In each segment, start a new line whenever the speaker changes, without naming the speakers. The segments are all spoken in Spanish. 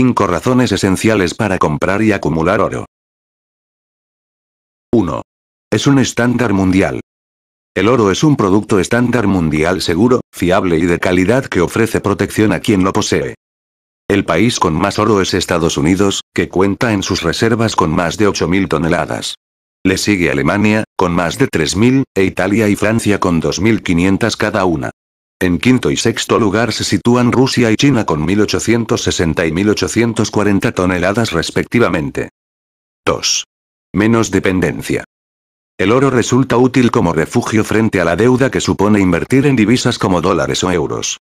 5 razones esenciales para comprar y acumular oro.
1. Es un estándar mundial. El oro es un producto estándar mundial seguro, fiable y de calidad que ofrece protección a quien lo posee. El país con más oro es Estados Unidos, que cuenta en sus reservas con más de 8.000 toneladas. Le sigue Alemania, con más de 3.000, e Italia y Francia con 2.500 cada una. En quinto y sexto lugar se sitúan Rusia y China con 1860 y 1840 toneladas respectivamente. 2. Menos dependencia. El oro resulta útil como refugio frente a la deuda que supone invertir en divisas como dólares o euros.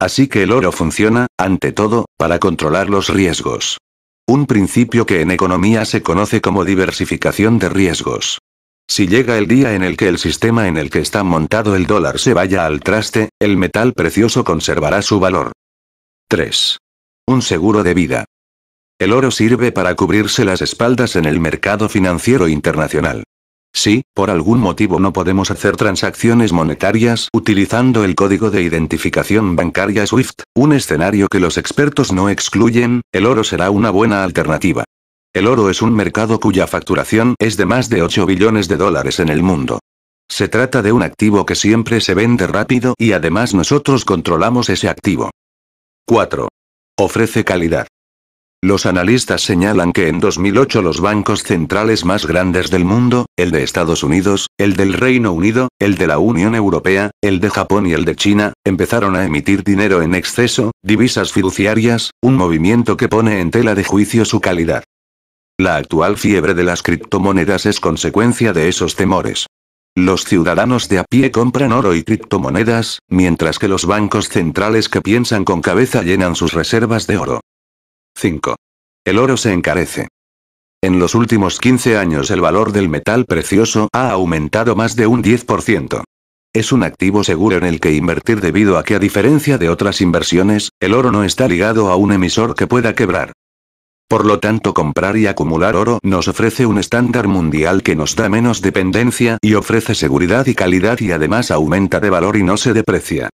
Así que el oro funciona, ante todo, para controlar los riesgos. Un principio que en economía se conoce como diversificación de riesgos. Si llega el día en el que el sistema en el que está montado el dólar se vaya al traste, el metal precioso conservará su valor. 3. Un seguro de vida. El oro sirve para cubrirse las espaldas en el mercado financiero internacional. Si, por algún motivo no podemos hacer transacciones monetarias utilizando el código de identificación bancaria SWIFT, un escenario que los expertos no excluyen, el oro será una buena alternativa. El oro es un mercado cuya facturación es de más de 8 billones de dólares en el mundo. Se trata de un activo que siempre se vende rápido y además nosotros controlamos ese activo. 4. Ofrece calidad. Los analistas señalan que en 2008 los bancos centrales más grandes del mundo, el de Estados Unidos, el del Reino Unido, el de la Unión Europea, el de Japón y el de China, empezaron a emitir dinero en exceso, divisas fiduciarias, un movimiento que pone en tela de juicio su calidad. La actual fiebre de las criptomonedas es consecuencia de esos temores. Los ciudadanos de a pie compran oro y criptomonedas, mientras que los bancos centrales que piensan con cabeza llenan sus reservas de oro. 5. El oro se encarece. En los últimos 15 años el valor del metal precioso ha aumentado más de un 10%. Es un activo seguro en el que invertir debido a que a diferencia de otras inversiones, el oro no está ligado a un emisor que pueda quebrar. Por lo tanto, comprar y acumular oro nos ofrece un estándar mundial que nos da menos dependencia y ofrece seguridad y calidad y además aumenta de valor y no se deprecia.